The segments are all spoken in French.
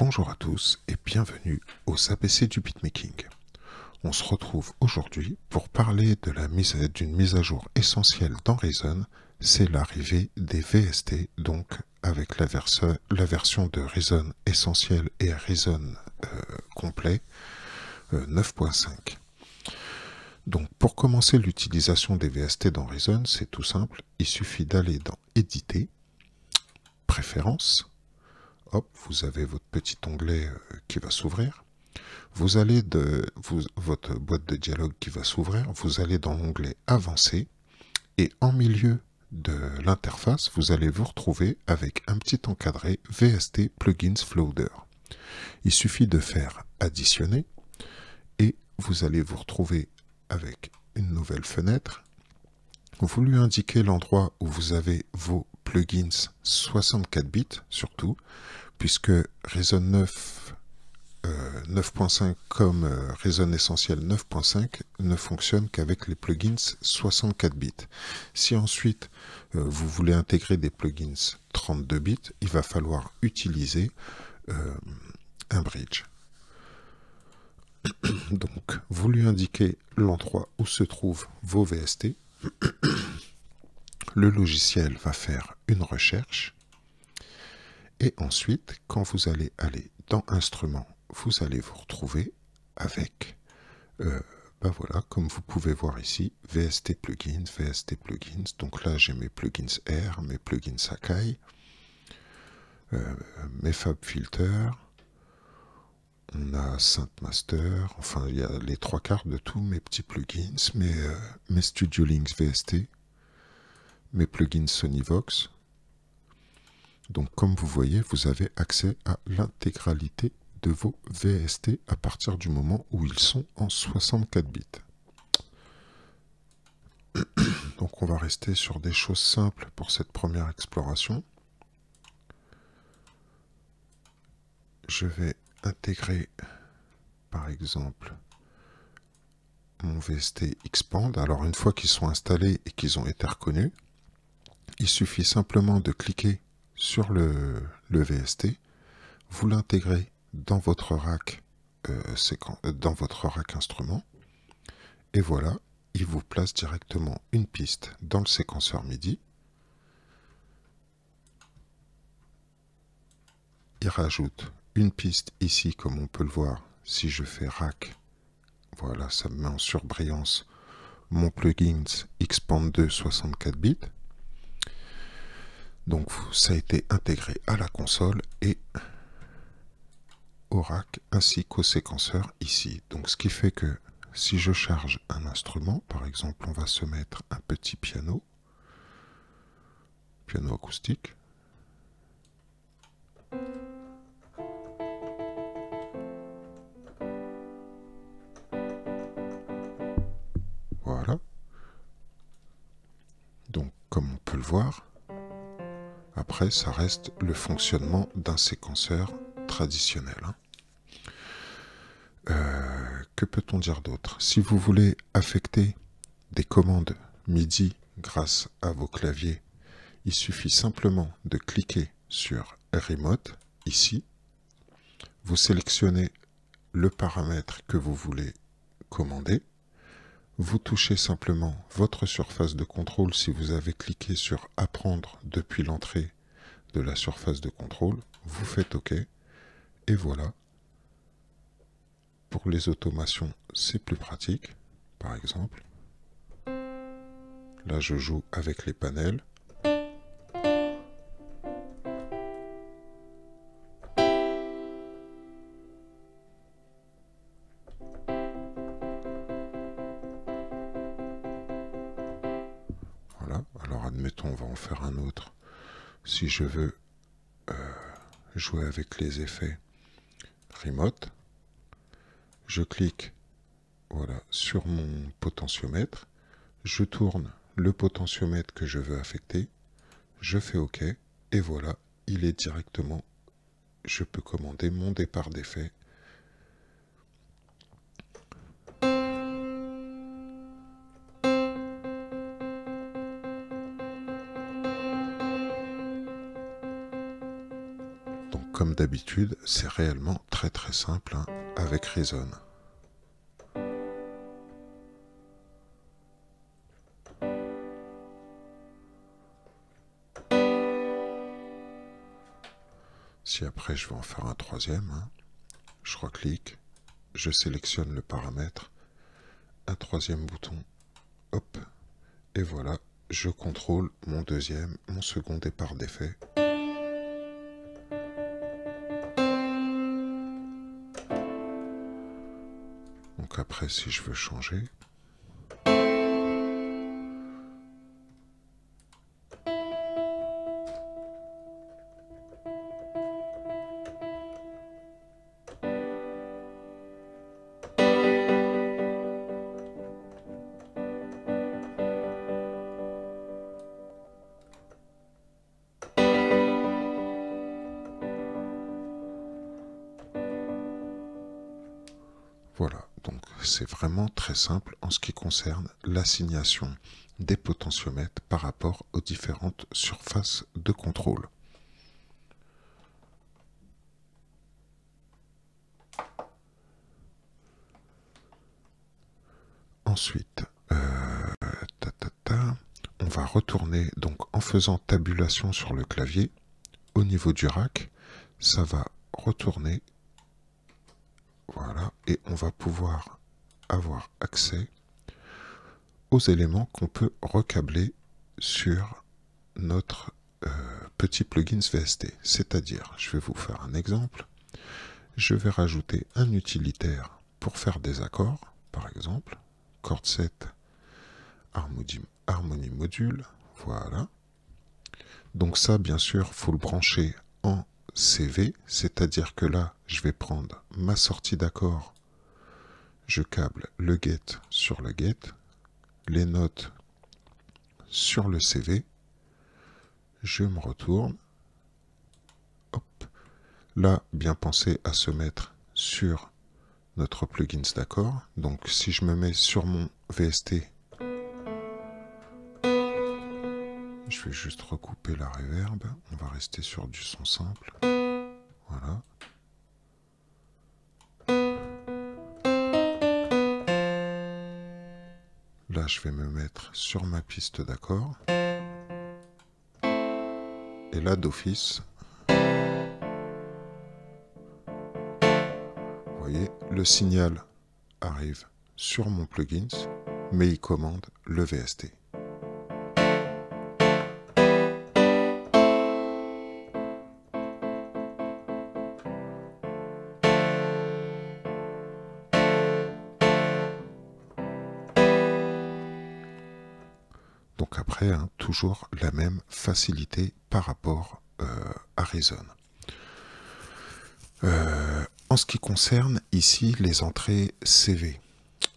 Bonjour à tous et bienvenue aux ABC du beatmaking. On se retrouve aujourd'hui pour parler mise d'une mise à jour essentielle dans Reason, c'est l'arrivée des VST, donc avec la, version de Reason essentielle et Reason euh, complet 9.5. Euh, donc pour commencer l'utilisation des VST dans Reason, c'est tout simple, il suffit d'aller dans Éditer, Préférences, hop, vous avez votre petit onglet euh, qui va s'ouvrir. Vous allez de vous, votre boîte de dialogue qui va s'ouvrir, vous allez dans l'onglet Avancé et en milieu de l'interface, vous allez vous retrouver avec un petit encadré VST Plugins Floader. Il suffit de faire Additionner et vous allez vous retrouver avec une nouvelle fenêtre. Vous lui indiquez l'endroit où vous avez vos plugins 64 bits surtout, puisque Reason 9 9.5 comme euh, raison Reason Essentiel 9.5 ne fonctionne qu'avec les plugins 64 bits. Si ensuite euh, vous voulez intégrer des plugins 32 bits, il va falloir utiliser euh, un bridge. Donc vous lui indiquez l'endroit où se trouvent vos VST. le logiciel va faire une recherche. Et ensuite, quand vous allez aller dans Instruments, vous allez vous retrouver avec, euh, ben voilà, comme vous pouvez voir ici, VST Plugins, VST Plugins. Donc là, j'ai mes plugins R, mes plugins Akai, euh, mes Fab Filter. On a Master. enfin il y a les trois quarts de tous mes petits plugins, mes, euh, mes Studio Links VST, mes plugins Sonyvox. Donc comme vous voyez, vous avez accès à l'intégralité de vos VST à partir du moment où ils sont en 64 bits. Donc on va rester sur des choses simples pour cette première exploration. Je vais intégrer par exemple mon VST Expand. Alors une fois qu'ils sont installés et qu'ils ont été reconnus, il suffit simplement de cliquer sur le, VST, vous l'intégrez dans votre rack euh, euh, dans votre instrument, et voilà, il vous place directement une piste dans le séquenceur MIDI. Il rajoute une piste ici, comme on peut le voir, si je fais rack, voilà, ça me met en surbrillance mon plugin xpand 2 64 bits. Donc ça a été intégré à la console et au rack ainsi qu'au séquenceur ici. Donc ce qui fait que si je charge un instrument, par exemple on va se mettre un petit piano, piano acoustique, Voilà. Donc, comme on peut le voir, après, ça reste le fonctionnement d'un séquenceur traditionnel. Hein. Euh, que peut-on dire d'autre Si vous voulez affecter des commandes MIDI grâce à vos claviers, il suffit simplement de cliquer sur Remote ici. Vous sélectionnez le paramètre que vous voulez commander. Vous touchez simplement votre surface de contrôle si vous avez cliqué sur Apprendre depuis l'entrée de la surface de contrôle. Vous faites OK. Et voilà. Pour les automations, c'est plus pratique, par exemple. Là, je joue avec les panels. faire un autre. Si je veux euh, jouer avec les effets remote, je clique voilà, sur mon potentiomètre, je tourne le potentiomètre que je veux affecter, je fais OK, et voilà, il est directement, je peux commander mon départ d'effet comme d'habitude, c'est réellement très très simple hein, avec Reason. Si après je vais en faire un troisième, hein, je reclique, je sélectionne le paramètre, un troisième bouton, hop, et voilà, je contrôle mon deuxième, mon second départ d'effet. Donc après, si je veux changer, c'est vraiment très simple en ce qui concerne l'assignation des potentiomètres par rapport aux différentes surfaces de contrôle. Ensuite, euh, on va retourner donc en faisant tabulation sur le clavier au niveau du rack, ça va retourner. Voilà, et on va pouvoir avoir accès aux éléments qu'on peut recabler sur notre euh, petit plugin VST. C'est-à-dire, je vais vous faire un exemple, je vais rajouter un utilitaire pour faire des accords, par exemple, corde 7, harmonie, module, voilà. Donc ça, bien sûr, faut le brancher en CV, c'est-à-dire que là, je vais prendre ma sortie d'accord je câble le get sur le get, les notes sur le CV, je me retourne, hop, là, bien penser à se mettre sur notre plugins d'accord, donc si je me mets sur mon VST, je vais juste recouper la reverb, on va rester sur du son simple, voilà, Là, je vais me mettre sur ma piste d'accord. Et là, d'office, vous voyez, le signal arrive sur mon plugin, mais il commande le VST. la même facilité par rapport euh, à Reason. Euh, en ce qui concerne ici les entrées CV,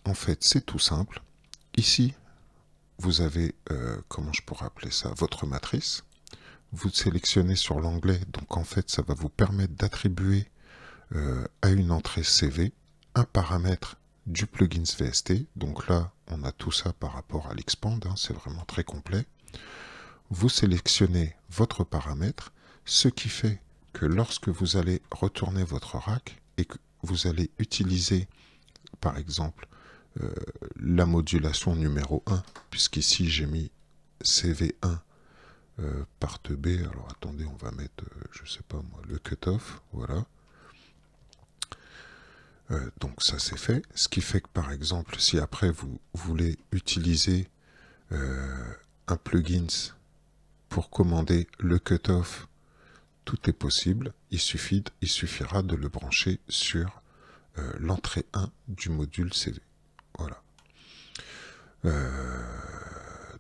en fait c'est tout simple. Ici, vous avez, euh, comment je pourrais appeler ça, votre matrice. Vous sélectionnez sur l'onglet, donc en fait ça va vous permettre d'attribuer à une entrée CV un paramètre du plugin VST. Donc là, on a tout ça par rapport à l'expand, hein, c'est vraiment très complet. Vous sélectionnez votre paramètre, ce qui fait que lorsque vous allez retourner votre rack et que vous allez utiliser, par exemple, euh, la modulation numéro 1, puisqu'ici j'ai mis CV1 euh, part B, alors attendez, on va mettre, euh, je sais pas moi, le cutoff, voilà. donc ça c'est fait, ce qui fait que par exemple, si après vous voulez utiliser un plugins pour commander le cutoff, tout est possible. Il, suffit, il suffira de le brancher sur euh, l'entrée 1 du module CV. Voilà. Euh,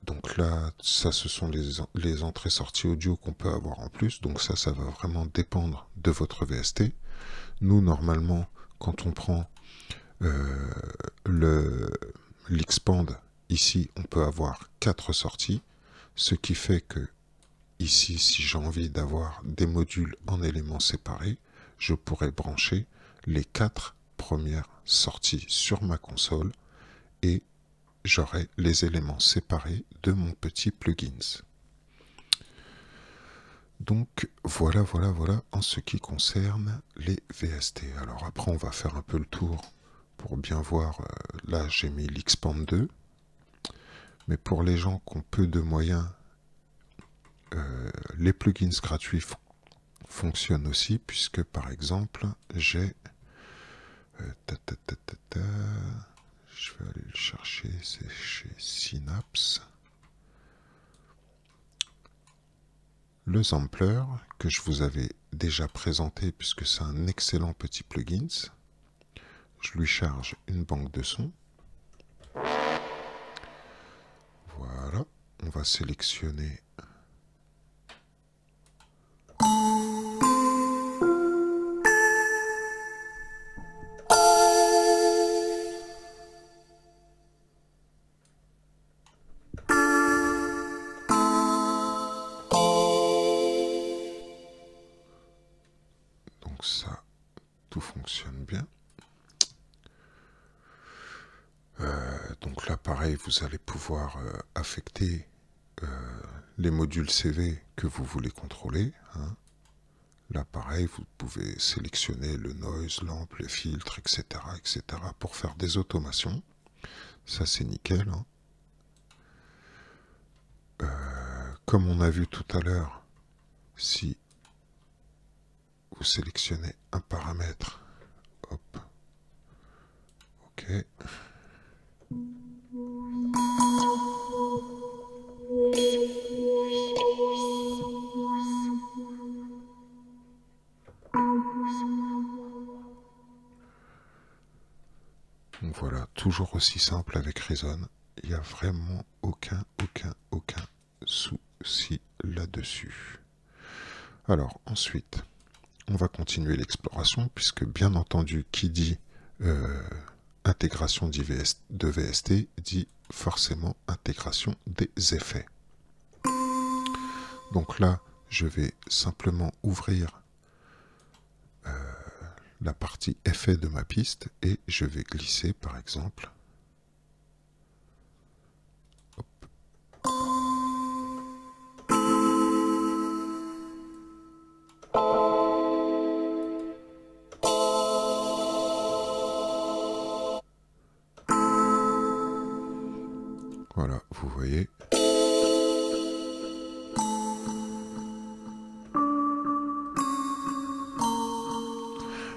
donc là, ça, ce sont les, entrées-sorties audio qu'on peut avoir en plus. Donc ça, ça va vraiment dépendre de votre VST. Nous, normalement, quand on prend euh, le l'expand Ici, on peut avoir quatre sorties, ce qui fait que ici, si j'ai envie d'avoir des modules en éléments séparés, je pourrais brancher les quatre premières sorties sur ma console et j'aurai les éléments séparés de mon petit plugins. Donc voilà, voilà, voilà en ce qui concerne les VST. Alors après, on va faire un peu le tour pour bien voir. Euh, là, j'ai mis l'Xpand 2. Mais pour les gens qui ont peu de moyens, euh, les plugins gratuits fonctionnent aussi, puisque par exemple, j'ai... Euh, je vais aller le chercher, c'est chez Synapse. Le sampler que je vous avais déjà présenté puisque c'est un excellent petit plugin. Je lui charge une banque de sons. sélectionner Donc ça, tout fonctionne bien. Euh, donc l'appareil vous allez pouvoir euh, affecter les modules CV que vous voulez contrôler. Hein. Là, pareil, vous pouvez sélectionner le noise, l'amp, les filtres, etc., etc., pour faire des automations. Ça, c'est nickel. Hein. Euh, comme on a vu tout à l'heure, si vous sélectionnez un paramètre, hop, ok, toujours aussi simple avec Reason. Il n'y a vraiment aucun, aucun, aucun souci là-dessus. Alors, ensuite, on va continuer l'exploration, puisque bien entendu, qui dit euh, intégration intégration de VST dit forcément intégration des effets. Donc là, je vais simplement ouvrir la partie effet de ma piste et je vais glisser par exemple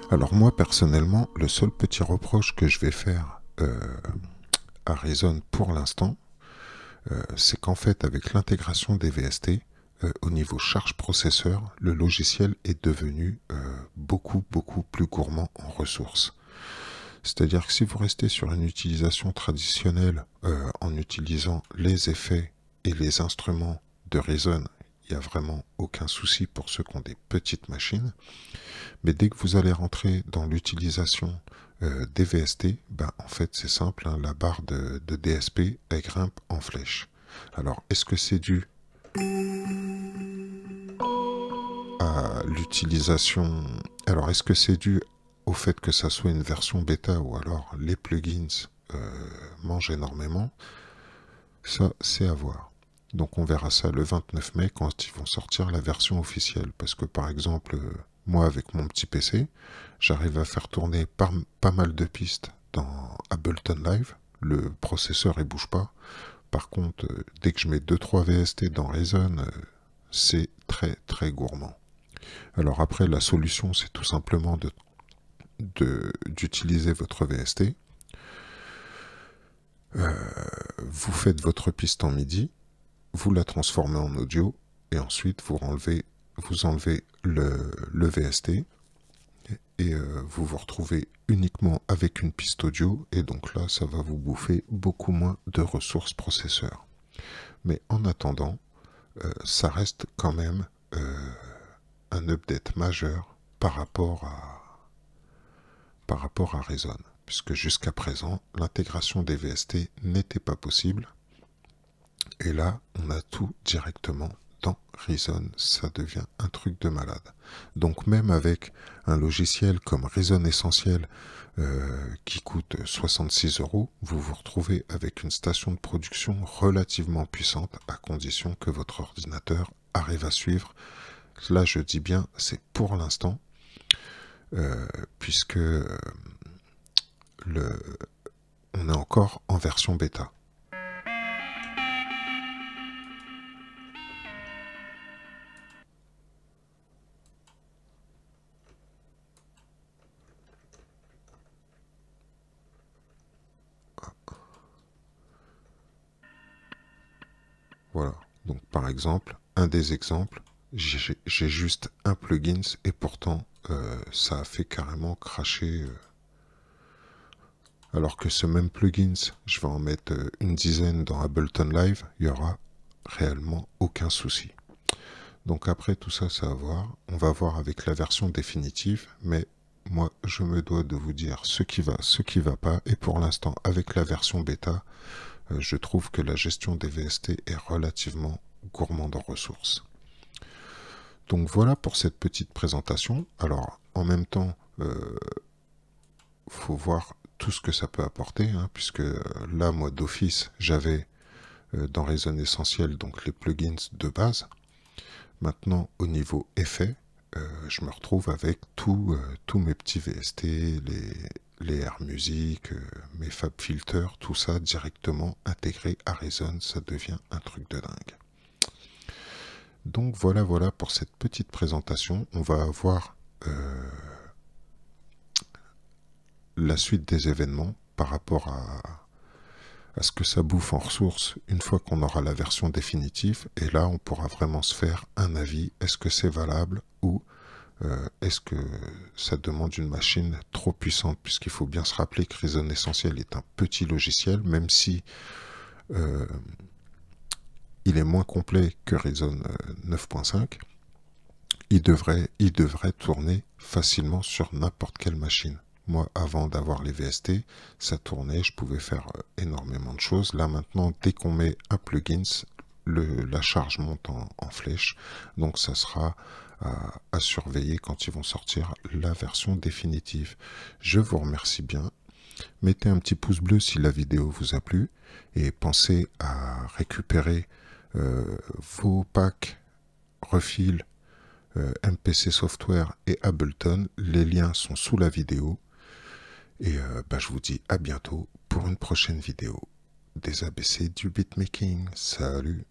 Alors moi personnellement, le seul petit reproche que je vais faire euh, à Reason pour l'instant, euh, c'est qu'en fait avec l'intégration des VST, euh, au niveau charge processeur, le logiciel est devenu beaucoup beaucoup plus gourmand en ressources. C'est-à-dire que si vous restez sur une utilisation traditionnelle en utilisant les effets et les instruments de Reason il n'y a vraiment aucun souci pour ceux qui ont des petites machines. Mais dès que vous allez rentrer dans l'utilisation euh, des VST, ben, en fait c'est simple, hein, la barre de, DSP elle grimpe en flèche. Alors est-ce que c'est dû à l'utilisation... Alors est-ce que c'est dû au fait que ça soit une version bêta ou alors les plugins euh, mangent énormément Ça c'est à voir. Donc on verra ça le 29 mai quand ils vont sortir la version officielle. Parce que par exemple, euh, moi avec mon petit PC, j'arrive à faire tourner pas mal de pistes dans Ableton Live. Le processeur ne bouge pas. Par contre, euh, dès que je mets 2-3 VST dans Reason, euh, c'est très très gourmand. Alors après, la solution, c'est tout simplement d'utiliser de, votre VST. vous faites votre piste en MIDI, vous la transformez en audio et ensuite vous enlevez, le, VST et euh, vous vous retrouvez uniquement avec une piste audio et donc là ça va vous bouffer beaucoup moins de ressources processeurs. Mais en attendant, euh, ça reste quand même euh, un update majeur par rapport à par rapport à Reason, puisque jusqu'à présent l'intégration des VST n'était pas possible et là, on a tout directement dans Reason. Ça devient un truc de malade. Donc même avec un logiciel comme Reason Essentiel euh, qui coûte 66 euros, vous vous retrouvez avec une station de production relativement puissante à condition que votre ordinateur arrive à suivre. Là, je dis bien, c'est pour l'instant, euh, puisque euh, le, on est encore en version bêta. Voilà. Donc par exemple, un des exemples, j'ai juste un plugin et pourtant euh, ça a fait carrément cracher. Euh, alors que ce même plugins, je vais en mettre euh, une dizaine dans Ableton Live, il n'y aura réellement aucun souci. Donc après tout ça, ça va voir. On va voir avec la version définitive, mais moi je me dois de vous dire ce qui va, ce qui va pas. Et pour l'instant, avec la version bêta, euh, je trouve que la gestion des VST est relativement gourmande en ressources. Donc voilà pour cette petite présentation. Alors en même temps, il euh, faut voir tout ce que ça peut apporter, hein, puisque euh, là, moi d'office, j'avais dans Raison Essentiel donc les plugins de base. Maintenant, au niveau effet, je me retrouve avec tous mes petits VST, les, les Air Music, euh, mes Fab Filter, tout ça directement intégré à Reason, ça devient un truc de dingue. Donc voilà, voilà pour cette petite présentation. On va avoir euh, la suite des événements par rapport à, à ce que ça bouffe en ressources une fois qu'on aura la version définitive. Et là, on pourra vraiment se faire un avis. Est-ce que c'est valable ou euh, est-ce que ça demande une machine trop puissante Puisqu'il faut bien se rappeler que Reason Essentiel est un petit logiciel, même si euh, il est moins complet que Reason 9.5. Euh, il devrait, il devrait tourner facilement sur n'importe quelle machine. Moi, avant d'avoir les VST, ça tournait, je pouvais faire énormément de choses. Là, maintenant, dès qu'on met un plugins, le, la charge monte en, flèche. Donc, ça sera à, surveiller quand ils vont sortir la version définitive. Je vous remercie bien. Mettez un petit pouce bleu si la vidéo vous a plu et pensez à récupérer euh, vos packs refil euh, MPC Software et Ableton. Les liens sont sous la vidéo. Et euh, bah, je vous dis à bientôt pour une prochaine vidéo des ABC du beatmaking. Salut